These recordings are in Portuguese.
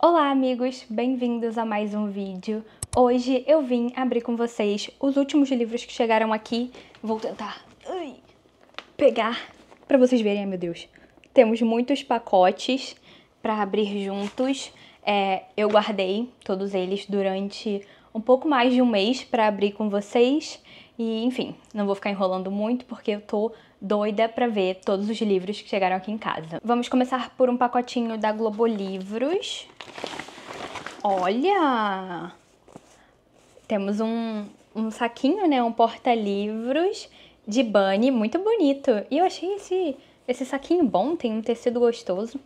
Olá, amigos! Bem-vindos a mais um vídeo. Hoje eu vim abrir com vocês os últimos livros que chegaram aqui. Vou tentar pegar para vocês verem, ai, meu Deus. Temos muitos pacotes para abrir juntos. É, eu guardei todos eles durante um pouco mais de um mês para abrir com vocês. E, enfim, não vou ficar enrolando muito porque eu tô doida para ver todos os livros que chegaram aqui em casa. Vamos começar por um pacotinho da Globo Livros. Olha! Temos um, um saquinho, né? Um porta-livros de Bunny, muito bonito. E eu achei esse, esse saquinho bom, tem um tecido gostoso.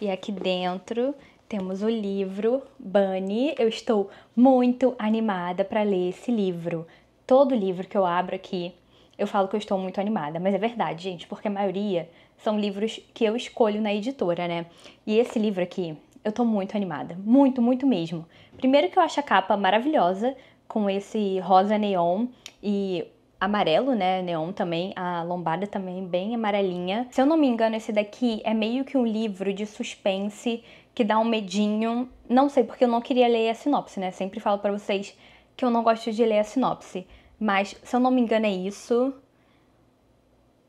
E aqui dentro temos o livro Bunny. Eu estou muito animada para ler esse livro. Todo livro que eu abro aqui eu falo que eu estou muito animada, mas é verdade, gente, porque a maioria são livros que eu escolho na editora, né? E esse livro aqui, eu tô muito animada, muito, muito mesmo. Primeiro que eu acho a capa maravilhosa, com esse rosa neon e amarelo, né, neon também, a lombada também bem amarelinha. Se eu não me engano, esse daqui é meio que um livro de suspense que dá um medinho. Não sei, porque eu não queria ler a sinopse, né? Sempre falo para vocês que eu não gosto de ler a sinopse. Mas, se eu não me engano, é isso.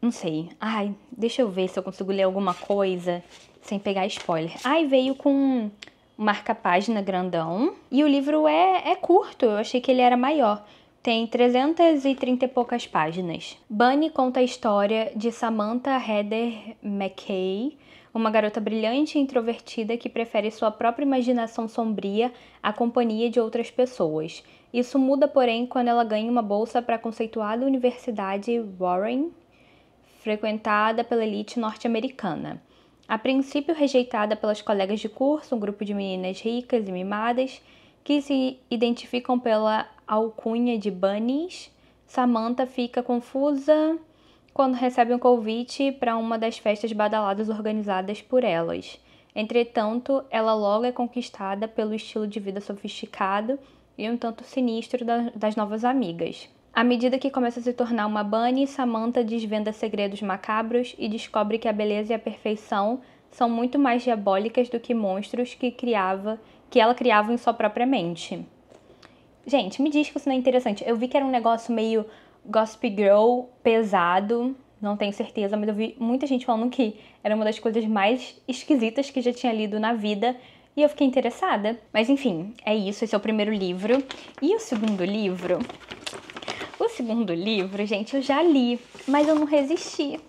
Não sei. Ai, deixa eu ver se eu consigo ler alguma coisa sem pegar spoiler. Ai, veio com marca-página grandão. E o livro é, é curto, eu achei que ele era maior. Tem 330 e poucas páginas. Bunny conta a história de Samantha Heather McKay, uma garota brilhante e introvertida que prefere sua própria imaginação sombria à companhia de outras pessoas. Isso muda, porém, quando ela ganha uma bolsa para a conceituada Universidade Warren, frequentada pela elite norte-americana. A princípio rejeitada pelas colegas de curso, um grupo de meninas ricas e mimadas, que se identificam pela alcunha de Bunnies, Samantha fica confusa quando recebe um convite para uma das festas badaladas organizadas por elas. Entretanto, ela logo é conquistada pelo estilo de vida sofisticado e um tanto sinistro das novas amigas. À medida que começa a se tornar uma Bunny, Samantha desvenda segredos macabros e descobre que a beleza e a perfeição são muito mais diabólicas do que monstros que criava, que ela criava em sua própria mente. Gente, me diz que isso não é interessante. Eu vi que era um negócio meio gossip girl pesado, não tenho certeza, mas eu vi muita gente falando que era uma das coisas mais esquisitas que já tinha lido na vida e eu fiquei interessada. Mas enfim, é isso, esse é o primeiro livro. E o segundo livro? O segundo livro, gente, eu já li, mas eu não resisti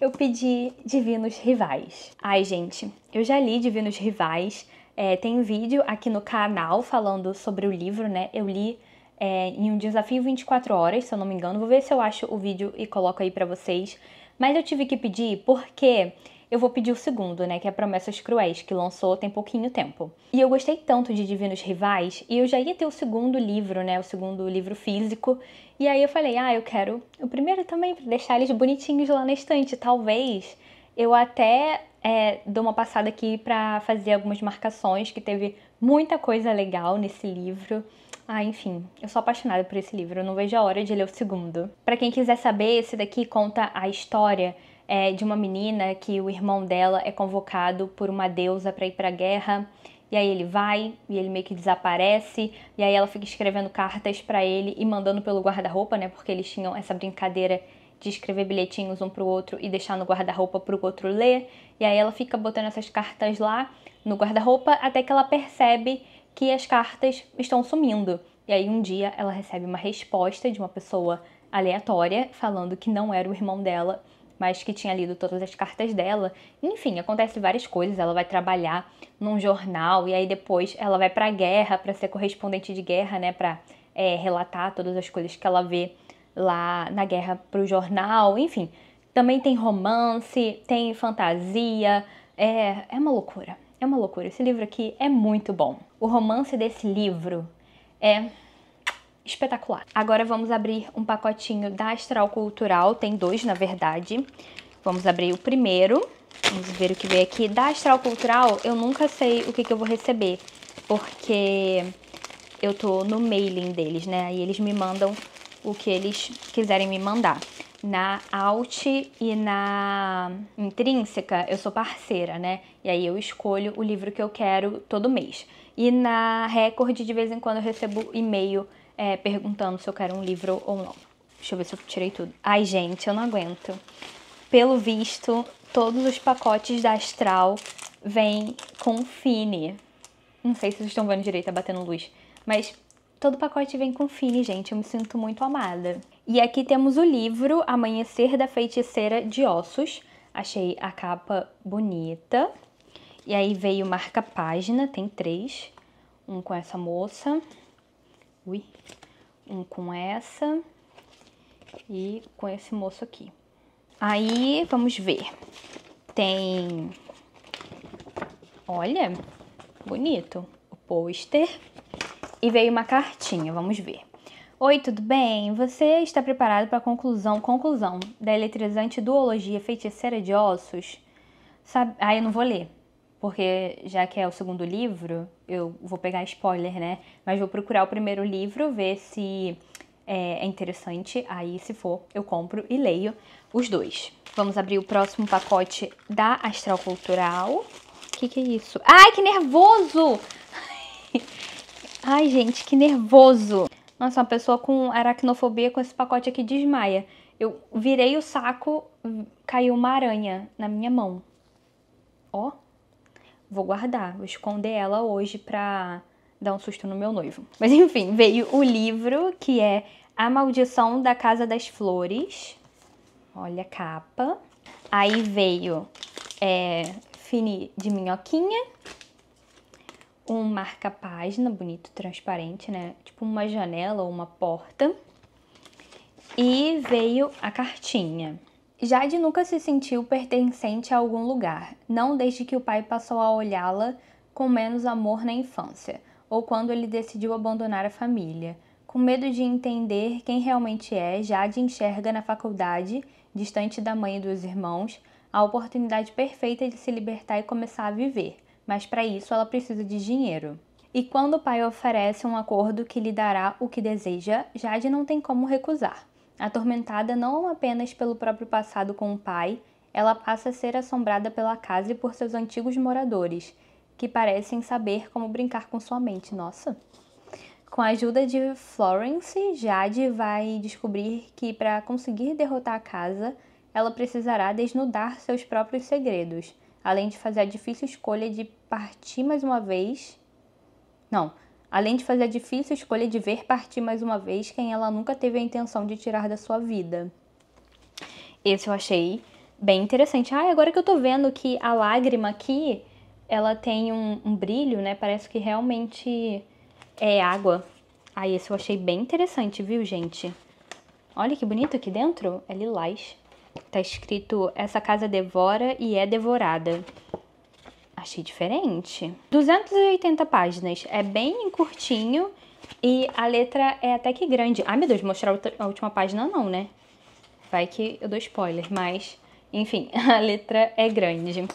eu pedi Divinos Rivais. Ai, gente, eu já li Divinos Rivais. É, tem um vídeo aqui no canal falando sobre o livro, né? Eu li é, em um desafio 24 horas, se eu não me engano. Vou ver se eu acho o vídeo e coloco aí para vocês. Mas eu tive que pedir porque eu vou pedir o segundo, né, que é Promessas Cruéis, que lançou tem pouquinho tempo. E eu gostei tanto de Divinos Rivais, e eu já ia ter o segundo livro, né, o segundo livro físico, e aí eu falei, ah, eu quero o primeiro também, para deixar eles bonitinhos lá na estante, talvez eu até é, dou uma passada aqui para fazer algumas marcações, que teve muita coisa legal nesse livro. Ah, enfim, eu sou apaixonada por esse livro, eu não vejo a hora de ler o segundo. Para quem quiser saber, esse daqui conta a história é, de uma menina que o irmão dela é convocado por uma deusa para ir para a guerra. E aí ele vai e ele meio que desaparece, e aí ela fica escrevendo cartas para ele e mandando pelo guarda-roupa, né? Porque eles tinham essa brincadeira de escrever bilhetinhos um pro outro e deixar no guarda-roupa pro outro ler. E aí ela fica botando essas cartas lá no guarda-roupa até que ela percebe que as cartas estão sumindo. E aí um dia ela recebe uma resposta de uma pessoa aleatória falando que não era o irmão dela mas que tinha lido todas as cartas dela. Enfim, acontece várias coisas. Ela vai trabalhar num jornal e aí depois ela vai para a guerra para ser correspondente de guerra, né, para é, relatar todas as coisas que ela vê lá na guerra para o jornal. Enfim, também tem romance, tem fantasia. É, é uma loucura. É uma loucura. Esse livro aqui é muito bom. O romance desse livro é espetacular. Agora vamos abrir um pacotinho da Astral Cultural, tem dois na verdade. Vamos abrir o primeiro, vamos ver o que vem aqui. Da Astral Cultural eu nunca sei o que, que eu vou receber, porque eu tô no mailing deles, né? E eles me mandam o que eles quiserem me mandar. Na Alt e na Intrínseca, eu sou parceira, né? E aí eu escolho o livro que eu quero todo mês. E na Record, de vez em quando, eu recebo e-mail é, perguntando se eu quero um livro ou não. Deixa eu ver se eu tirei tudo. Ai, gente, eu não aguento. Pelo visto, todos os pacotes da Astral vêm com Fini. Não sei se vocês estão vendo direito, tá batendo luz. Mas todo pacote vem com Fini, gente. Eu me sinto muito amada. E aqui temos o livro Amanhecer da Feiticeira de Ossos. Achei a capa bonita. E aí veio marca página, tem três. Um com essa moça, ui, um com essa e com esse moço aqui. Aí, vamos ver. Tem, olha, bonito o pôster. E veio uma cartinha, vamos ver. Oi, tudo bem? Você está preparado para a conclusão, conclusão da eletrizante duologia feiticeira de ossos? Sabe... Ah, eu não vou ler porque já que é o segundo livro, eu vou pegar spoiler, né? Mas vou procurar o primeiro livro, ver se é, é interessante. Aí, se for, eu compro e leio os dois. Vamos abrir o próximo pacote da Astral Cultural. O que, que é isso? Ai, que nervoso! Ai, gente, que nervoso! Nossa, uma pessoa com aracnofobia com esse pacote aqui desmaia. Eu virei o saco, caiu uma aranha na minha mão. Ó. Oh vou guardar, vou esconder ela hoje pra dar um susto no meu noivo. Mas enfim, veio o livro que é A Maldição da Casa das Flores. Olha a capa. Aí veio é, Fini de Minhoquinha. Um marca-página bonito, transparente, né? Tipo uma janela ou uma porta. E veio a cartinha. Jade nunca se sentiu pertencente a algum lugar, não desde que o pai passou a olhá-la com menos amor na infância, ou quando ele decidiu abandonar a família. Com medo de entender quem realmente é, Jade enxerga na faculdade, distante da mãe e dos irmãos, a oportunidade perfeita de se libertar e começar a viver, mas para isso ela precisa de dinheiro. E quando o pai oferece um acordo que lhe dará o que deseja, Jade não tem como recusar. Atormentada não apenas pelo próprio passado com o pai, ela passa a ser assombrada pela casa e por seus antigos moradores, que parecem saber como brincar com sua mente. Nossa! Com a ajuda de Florence, Jade vai descobrir que para conseguir derrotar a casa, ela precisará desnudar seus próprios segredos, além de fazer a difícil escolha de partir mais uma vez. Não, além de fazer a difícil escolha de ver partir mais uma vez quem ela nunca teve a intenção de tirar da sua vida. Esse eu achei bem interessante. Ah, agora que eu tô vendo que a lágrima aqui, ela tem um, um brilho, né? Parece que realmente é água. Ah, esse eu achei bem interessante, viu, gente? Olha que bonito aqui dentro, é lilás. Tá escrito, essa casa devora e é devorada achei diferente. 280 páginas, é bem curtinho e a letra é até que grande. Ai, meu Deus, mostrar a última página não, né? Vai que eu dou spoiler, mas enfim, a letra é grande.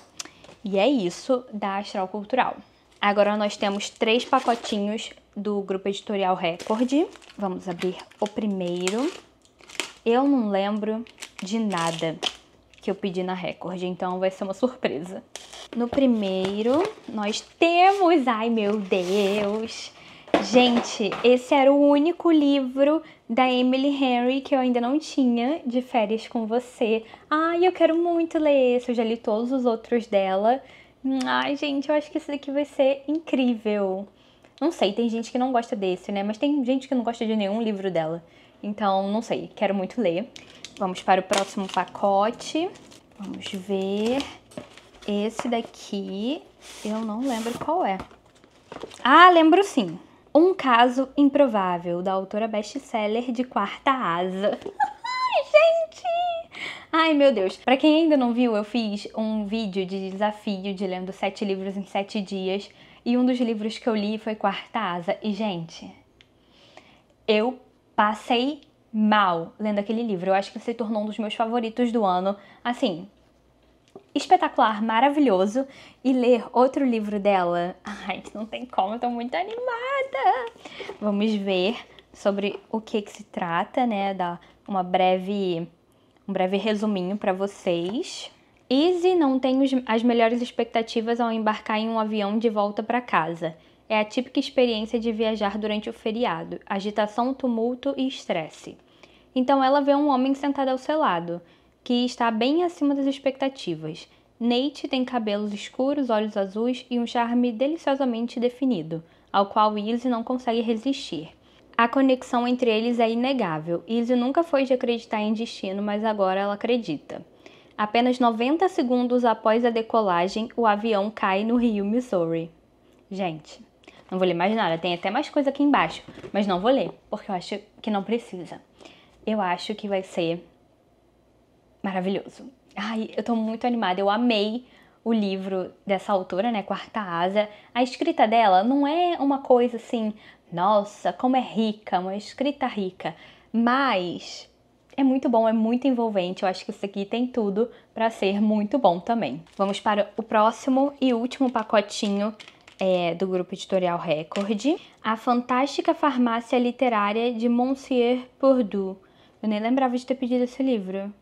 E é isso da Astral Cultural. Agora nós temos três pacotinhos do grupo editorial Record. Vamos abrir o primeiro. Eu não lembro de nada que eu pedi na Record, então vai ser uma surpresa. No primeiro, nós temos. Ai, meu Deus! Gente, esse era o único livro da Emily Henry que eu ainda não tinha de férias com você. Ai, eu quero muito ler esse. Eu já li todos os outros dela. Ai, gente, eu acho que esse daqui vai ser incrível. Não sei, tem gente que não gosta desse, né? Mas tem gente que não gosta de nenhum livro dela. Então, não sei, quero muito ler. Vamos para o próximo pacote. Vamos ver. Esse daqui eu não lembro qual é. Ah, lembro sim. Um caso improvável da autora best-seller de Quarta Asa. ai Gente! Ai, meu Deus. Para quem ainda não viu, eu fiz um vídeo de desafio de lendo sete livros em sete dias. E um dos livros que eu li foi Quarta Asa. E, gente, eu passei mal lendo aquele livro. Eu acho que se tornou um dos meus favoritos do ano. Assim, espetacular, maravilhoso. E ler outro livro dela, ai, não tem como, eu tô muito animada! Vamos ver sobre o que, que se trata, né? Dar uma breve, um breve resuminho para vocês. Izzy não tem as melhores expectativas ao embarcar em um avião de volta para casa. É a típica experiência de viajar durante o feriado: agitação, tumulto e estresse. Então ela vê um homem sentado ao seu lado que está bem acima das expectativas. Nate tem cabelos escuros, olhos azuis e um charme deliciosamente definido, ao qual Izzy não consegue resistir. A conexão entre eles é inegável. Izzy nunca foi de acreditar em destino, mas agora ela acredita. Apenas 90 segundos após a decolagem, o avião cai no rio Missouri. Gente, não vou ler mais nada, tem até mais coisa aqui embaixo, mas não vou ler, porque eu acho que não precisa. Eu acho que vai ser maravilhoso. Ai, eu tô muito animada, eu amei o livro dessa autora, né, Quarta Asa. A escrita dela não é uma coisa assim, nossa, como é rica, uma escrita rica, mas é muito bom, é muito envolvente. Eu acho que isso aqui tem tudo para ser muito bom também. Vamos para o próximo e último pacotinho é, do grupo editorial Record, A Fantástica Farmácia Literária de Monsieur Purdue. Eu nem lembrava de ter pedido esse livro.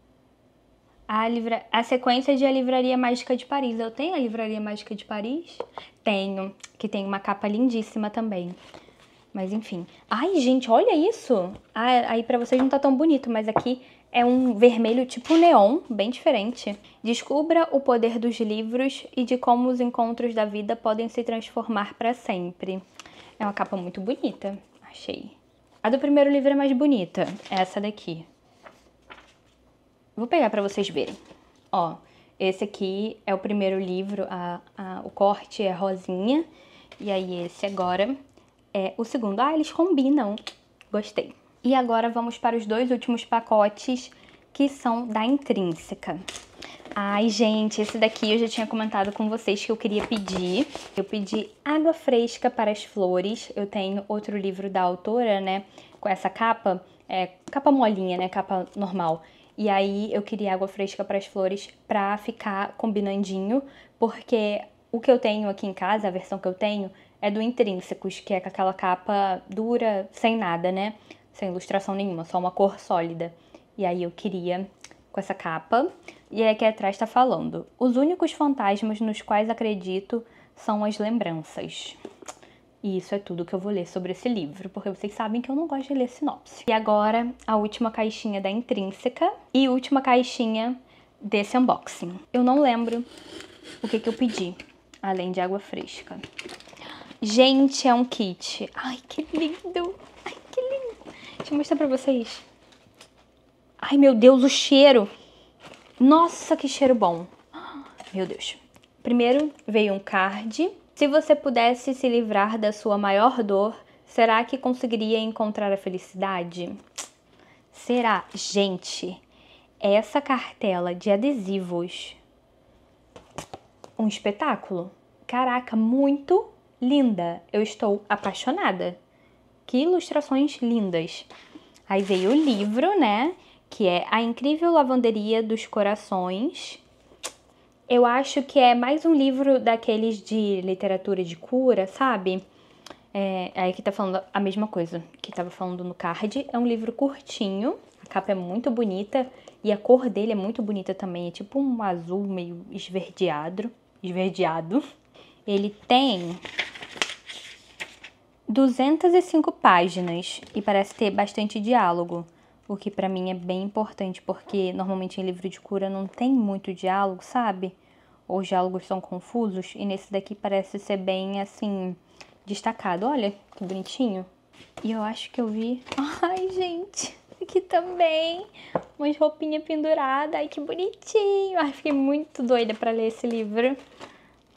A, livra... a sequência de A Livraria Mágica de Paris. Eu tenho a Livraria Mágica de Paris? Tenho, que tem uma capa lindíssima também. Mas enfim. Ai, gente, olha isso! Ah, aí para vocês não tá tão bonito, mas aqui é um vermelho tipo neon, bem diferente. Descubra o poder dos livros e de como os encontros da vida podem se transformar para sempre. É uma capa muito bonita, achei. A do primeiro livro é mais bonita, é essa daqui. Vou pegar para vocês verem. Ó, esse aqui é o primeiro livro, a, a, o corte é rosinha. E aí esse agora é o segundo. Ah, eles combinam. Gostei. E agora vamos para os dois últimos pacotes que são da Intrínseca. Ai, gente, esse daqui eu já tinha comentado com vocês que eu queria pedir. Eu pedi Água Fresca para as Flores. Eu tenho outro livro da autora, né? Com essa capa, é, capa molinha, né? Capa normal. E aí eu queria água fresca para as flores para ficar combinandinho, porque o que eu tenho aqui em casa, a versão que eu tenho, é do Intrínsecos, que é com aquela capa dura, sem nada, né? Sem ilustração nenhuma, só uma cor sólida. E aí eu queria com essa capa. E aqui é atrás está falando: os únicos fantasmas nos quais acredito são as lembranças. E isso é tudo que eu vou ler sobre esse livro, porque vocês sabem que eu não gosto de ler sinopse. E agora, a última caixinha da Intrínseca e última caixinha desse unboxing. Eu não lembro o que, que eu pedi, além de água fresca. Gente, é um kit. Ai, que lindo! Ai, que lindo! Deixa eu mostrar pra vocês. Ai, meu Deus, o cheiro! Nossa, que cheiro bom! Meu Deus. Primeiro veio um card se você pudesse se livrar da sua maior dor, será que conseguiria encontrar a felicidade? Será, gente, essa cartela de adesivos um espetáculo? Caraca, muito linda. Eu estou apaixonada. Que ilustrações lindas. Aí veio o livro, né? Que é A Incrível Lavanderia dos Corações, eu acho que é mais um livro daqueles de literatura de cura, sabe? É, aí que tá falando a mesma coisa que tava falando no card. É um livro curtinho, a capa é muito bonita e a cor dele é muito bonita também. É tipo um azul meio esverdeado. esverdeado. Ele tem 205 páginas e parece ter bastante diálogo, o que para mim é bem importante porque normalmente em livro de cura não tem muito diálogo, sabe? os diálogos são confusos, e nesse daqui parece ser bem assim, destacado. Olha que bonitinho. E eu acho que eu vi. Ai, gente, aqui também. Umas roupinhas penduradas. Ai, que bonitinho. Ai, fiquei muito doida para ler esse livro.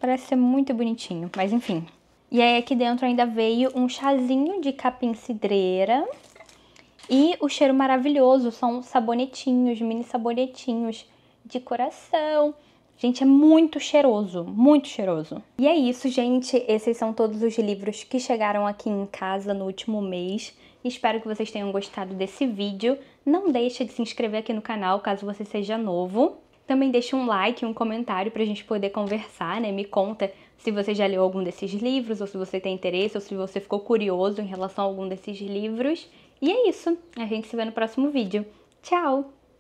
Parece ser muito bonitinho, mas enfim. E aí aqui dentro ainda veio um chazinho de capim cidreira. E o cheiro maravilhoso são sabonetinhos, mini sabonetinhos de coração. Gente, é muito cheiroso, muito cheiroso. E é isso, gente. Esses são todos os livros que chegaram aqui em casa no último mês. Espero que vocês tenham gostado desse vídeo. Não deixe de se inscrever aqui no canal caso você seja novo. Também deixe um like e um comentário para a gente poder conversar, né? Me conta se você já leu algum desses livros, ou se você tem interesse, ou se você ficou curioso em relação a algum desses livros. E é isso. A gente se vê no próximo vídeo. Tchau!